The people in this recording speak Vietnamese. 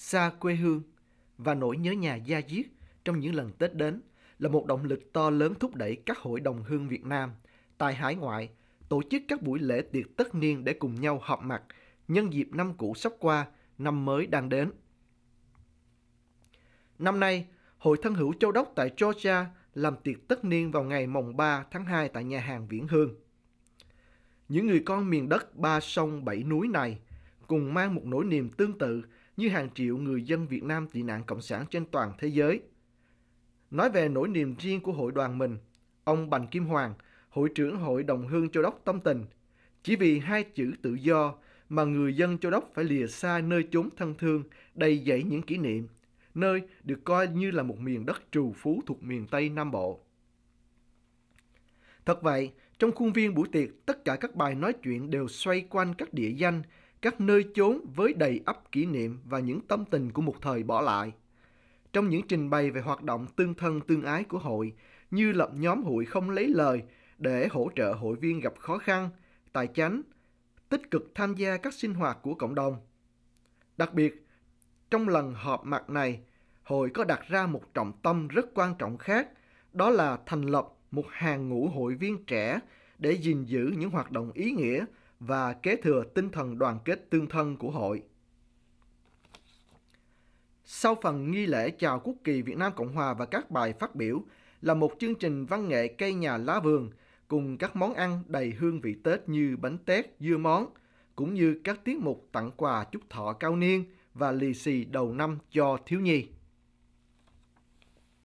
xa quê hương và nỗi nhớ nhà gia diết trong những lần Tết đến là một động lực to lớn thúc đẩy các hội đồng hương Việt Nam tại hải ngoại tổ chức các buổi lễ tiệc tất niên để cùng nhau họp mặt nhân dịp năm cũ sắp qua, năm mới đang đến. Năm nay, Hội Thân hữu Châu Đốc tại Georgia làm tiệc tất niên vào ngày mồng 3 tháng 2 tại nhà hàng Viễn Hương. Những người con miền đất ba sông bảy núi này cùng mang một nỗi niềm tương tự như hàng triệu người dân Việt Nam tị nạn cộng sản trên toàn thế giới. Nói về nỗi niềm riêng của hội đoàn mình, ông Bành Kim Hoàng, hội trưởng Hội đồng hương Châu Đốc tâm tình, chỉ vì hai chữ tự do mà người dân Châu Đốc phải lìa xa nơi chốn thân thương, đầy dẫy những kỷ niệm, nơi được coi như là một miền đất trù phú thuộc miền Tây Nam Bộ. Thật vậy, trong khuôn viên buổi tiệc, tất cả các bài nói chuyện đều xoay quanh các địa danh các nơi chốn với đầy ắp kỷ niệm và những tâm tình của một thời bỏ lại. Trong những trình bày về hoạt động tương thân tương ái của hội, như lập nhóm hội không lấy lời để hỗ trợ hội viên gặp khó khăn, tài chánh, tích cực tham gia các sinh hoạt của cộng đồng. Đặc biệt, trong lần họp mặt này, hội có đặt ra một trọng tâm rất quan trọng khác, đó là thành lập một hàng ngũ hội viên trẻ để gìn giữ những hoạt động ý nghĩa và kế thừa tinh thần đoàn kết tương thân của hội. Sau phần nghi lễ chào quốc kỳ Việt Nam Cộng Hòa và các bài phát biểu là một chương trình văn nghệ cây nhà lá vườn cùng các món ăn đầy hương vị Tết như bánh tét, dưa món, cũng như các tiết mục tặng quà chúc thọ cao niên và lì xì đầu năm cho thiếu nhi.